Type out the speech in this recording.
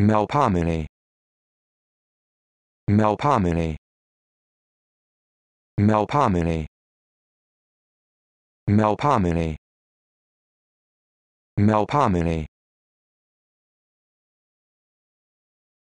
Melpomene. Melpomene. Melpomene. Melpomene. Melpomene.